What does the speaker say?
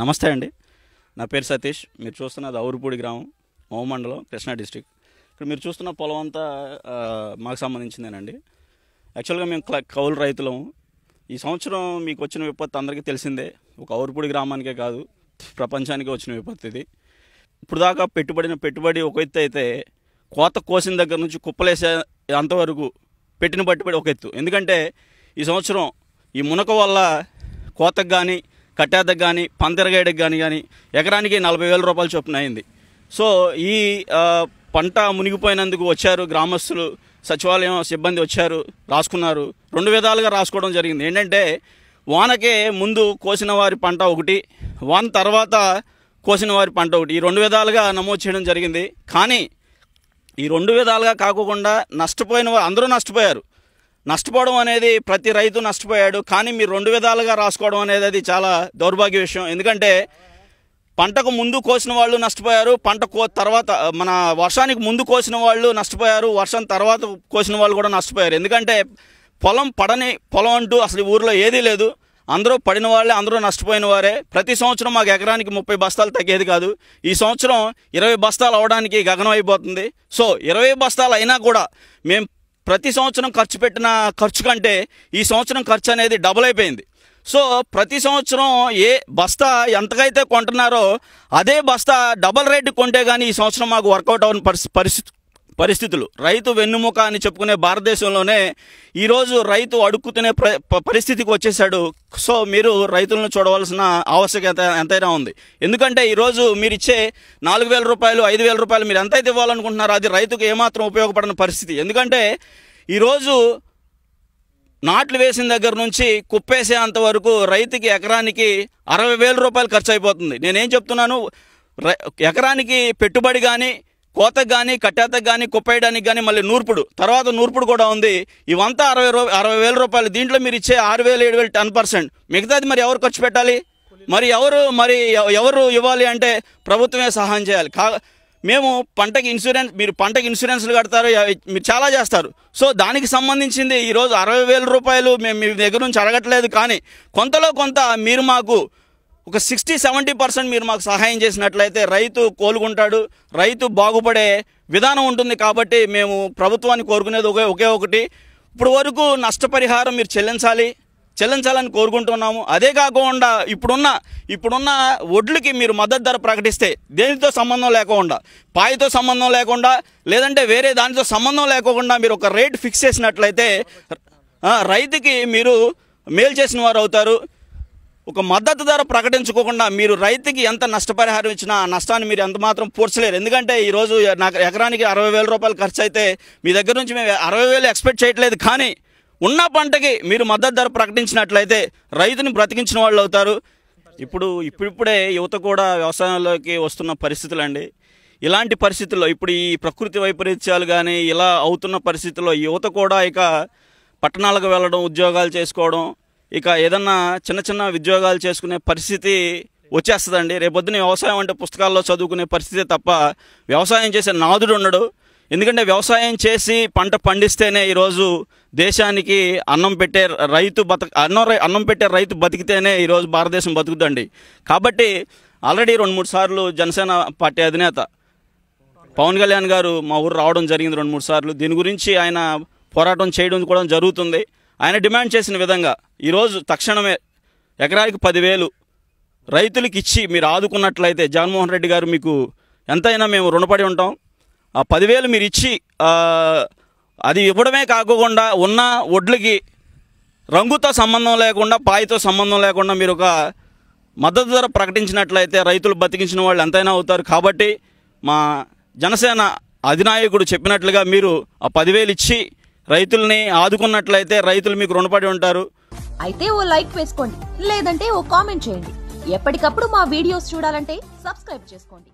నమస్తే అండి నా పేరు సతీష్ మీరు చూస్తున్నది ఔరుపూడి గ్రామం మండలం కృష్ణా డిస్టిక్ ఇక్కడ మీరు చూస్తున్న పొలం అంతా మాకు సంబంధించిందేనండి యాక్చువల్గా మేము కౌలు రైతులం ఈ సంవత్సరం మీకు వచ్చిన విపత్తు అందరికీ తెలిసిందే ఒక ఔరుపూడి గ్రామానికే కాదు ప్రపంచానికి వచ్చిన విపత్తు ఇది ఇప్పుడు దాకా పెట్టుబడిన పెట్టుబడి ఒక ఎత్తు అయితే కోత కోసిన దగ్గర నుంచి కుప్పలేసే అంతవరకు పెట్టిన బట్టి ఒక ఎత్తు ఎందుకంటే ఈ సంవత్సరం ఈ మునక వల్ల కోతకు కానీ కట్టేద్దకు కానీ పందిరగేయడానికి కానీ కానీ ఎకరానికి నలభై వేల రూపాయలు చొప్పున అయింది సో ఈ పంట మునిగిపోయినందుకు వచ్చారు గ్రామస్తులు సచివాలయం సిబ్బంది వచ్చారు రాసుకున్నారు రెండు విధాలుగా రాసుకోవడం జరిగింది ఏంటంటే వానకే ముందు కోసిన వారి పంట ఒకటి వాన తర్వాత కోసిన వారి పంట ఒకటి ఈ రెండు విధాలుగా నమోదు చేయడం జరిగింది కానీ ఈ రెండు విధాలుగా కాకుండా నష్టపోయిన అందరూ నష్టపోయారు నష్టపోవడం అనేది ప్రతి రైతు నష్టపోయాడు కానీ మీరు రెండు విధాలుగా రాసుకోవడం అనేది అది చాలా దౌర్భాగ్య విషయం ఎందుకంటే పంటకు ముందు కోసిన వాళ్ళు నష్టపోయారు పంట కో తర్వాత మన వర్షానికి ముందు కోసిన వాళ్ళు నష్టపోయారు వర్షం తర్వాత కోసిన వాళ్ళు కూడా నష్టపోయారు ఎందుకంటే పొలం పడని పొలం అంటూ అసలు ఊరిలో ఏదీ లేదు అందరూ పడిన వాళ్ళే అందరూ నష్టపోయిన వారే ప్రతి సంవత్సరం మాకు ఎకరానికి ముప్పై బస్తాలు తగ్గేది కాదు ఈ సంవత్సరం ఇరవై బస్తాలు అవడానికి గగనం అయిపోతుంది సో ఇరవై బస్తాలు అయినా కూడా మేము ప్రతి సంవత్సరం ఖర్చు పెట్టిన ఖర్చు కంటే ఈ సంవత్సరం ఖర్చు అనేది డబుల్ అయిపోయింది సో ప్రతి సంవత్సరం ఏ బస్తా ఎంతకైతే కొంటున్నారో అదే బస్తా డబల్ రేట్ కొంటే కానీ ఈ సంవత్సరం మాకు వర్కౌట్ అవ్వని పరిస్థితి పరిస్థితులు రైతు వెన్నుముక అని చెప్పుకునే భారతదేశంలోనే ఈరోజు రైతు అడుక్కుతునే పరిస్థితికి వచ్చేసాడు సో మీరు రైతులను చూడవలసిన ఆవశ్యకత ఎంతైనా ఉంది ఎందుకంటే ఈరోజు మీరు ఇచ్చే నాలుగు వేల రూపాయలు ఐదు వేల రూపాయలు మీరు ఎంతైతే ఇవ్వాలనుకుంటున్నారో అది రైతుకు ఏమాత్రం ఉపయోగపడిన పరిస్థితి ఎందుకంటే ఈరోజు నాట్లు వేసిన దగ్గర నుంచి కుప్పేసే అంతవరకు రైతుకి ఎకరానికి అరవై వేల రూపాయలు ఖర్చు అయిపోతుంది నేనేం చెప్తున్నాను ఎకరానికి పెట్టుబడి కానీ కోతకు కానీ కట్టాతకు కానీ కుప్పేయడానికి కానీ మళ్ళీ నూర్పుడు తర్వాత నూర్పుడు కూడా ఉంది ఇవంతా అరవై అరవై వేల రూపాయలు దీంట్లో మీరు ఇచ్చే ఆరు వేలు ఏడు వేలు టెన్ పర్సెంట్ మిగతాది మరి ఎవరు ఖర్చు పెట్టాలి మరి ఎవరు మరి ఎవరు ఇవ్వాలి అంటే ప్రభుత్వమే సహాయం చేయాలి కా మేము పంటకి ఇన్సూరెన్స్ మీరు పంటకి ఇన్సూరెన్స్లు కడతారు మీరు చాలా చేస్తారు సో దానికి సంబంధించింది ఈరోజు అరవై వేల రూపాయలు మేము మీ దగ్గర నుంచి అడగట్లేదు కానీ కొంతలో కొంత మీరు మాకు ఒక సిక్స్టీ సెవెంటీ పర్సెంట్ మీరు మాకు సహాయం చేసినట్లయితే రైతు కోలుకుంటాడు రైతు బాగుపడే విధానం ఉంటుంది కాబట్టి మేము ప్రభుత్వాన్ని కోరుకునేది ఒకే ఒకే ఒకటి ఇప్పుడు వరకు నష్టపరిహారం మీరు చెల్లించాలి చెల్లించాలని కోరుకుంటున్నాము అదే కాకుండా ఇప్పుడున్న ఇప్పుడున్న వడ్లకి మీరు మద్దతు ధర ప్రకటిస్తే దేనితో సంబంధం లేకుండా పాయితో సంబంధం లేకుండా లేదంటే వేరే దానితో సంబంధం లేకుండా మీరు ఒక రేట్ ఫిక్స్ చేసినట్లయితే రైతుకి మీరు మేలు చేసిన వారు అవుతారు ఒక మద్దతు ధర ప్రకటించుకోకుండా మీరు రైతుకి ఎంత నష్టపరిహారం ఇచ్చినా ఆ నష్టాన్ని మీరు ఎంత మాత్రం పూడ్చలేరు ఎందుకంటే ఈరోజు నాకు ఎకరానికి అరవై వేల రూపాయలు ఖర్చు అయితే మీ దగ్గర నుంచి మేము అరవై వేలు ఎక్స్పెక్ట్ చేయట్లేదు కానీ ఉన్న పంటకి మీరు మద్దతు ధర ప్రకటించినట్లయితే రైతుని బ్రతికించిన వాళ్ళు అవుతారు ఇప్పుడు ఇప్పుడిప్పుడే యువత కూడా వ్యవసాయంలోకి వస్తున్న పరిస్థితులు అండి ఇలాంటి పరిస్థితుల్లో ఇప్పుడు ఈ ప్రకృతి వైపరీత్యాలు కానీ ఇలా అవుతున్న పరిస్థితుల్లో యువత కూడా ఇక పట్టణాలకు వెళ్ళడం ఉద్యోగాలు చేసుకోవడం ఇక ఏదన్నా చిన్న చిన్న ఉద్యోగాలు చేసుకునే పరిస్థితి వచ్చేస్తుందండి రేపొద్దున వ్యవసాయం అంటే పుస్తకాల్లో చదువుకునే పరిస్థితి తప్ప వ్యవసాయం చేసే నాదుడు ఉండడు ఎందుకంటే వ్యవసాయం చేసి పంట పండిస్తేనే ఈరోజు దేశానికి అన్నం పెట్టే రైతు బతక అన్నం అన్నం పెట్టే రైతు బతికితేనే ఈరోజు భారతదేశం బతుకుదండి కాబట్టి ఆల్రెడీ రెండు మూడు సార్లు జనసేన పార్టీ అధినేత పవన్ కళ్యాణ్ గారు మా ఊరు రావడం జరిగింది రెండు మూడు సార్లు దీని గురించి ఆయన పోరాటం చేయడం కూడా జరుగుతుంది ఆయన డిమాండ్ చేసిన విధంగా ఈరోజు తక్షణమే ఎకరానికి పదివేలు రైతులకు ఇచ్చి మీరు ఆదుకున్నట్లయితే జగన్మోహన్ రెడ్డి గారు మీకు ఎంతైనా మేము రుణపడి ఉంటాం ఆ పదివేలు మీరు ఇచ్చి అది ఇవ్వడమే కాకుండా ఉన్న ఒడ్లకి రంగుతో సంబంధం లేకుండా పాయితో సంబంధం లేకుండా మీరు ఒక మద్దతు ధర ప్రకటించినట్లయితే రైతులు బతికించిన వాళ్ళు ఎంతైనా అవుతారు కాబట్టి మా జనసేన అధినాయకుడు చెప్పినట్లుగా మీరు ఆ పదివేలు ఇచ్చి రైతుల్ని ఆదుకున్నట్లయితే రైతులు మీకు రుణపడి ఉంటారు అయితే ఓ లైక్ వేసుకోండి లేదంటే ఓ కామెంట్ చేయండి ఎప్పటికప్పుడు మా వీడియోస్ చూడాలంటే సబ్స్క్రైబ్ చేసుకోండి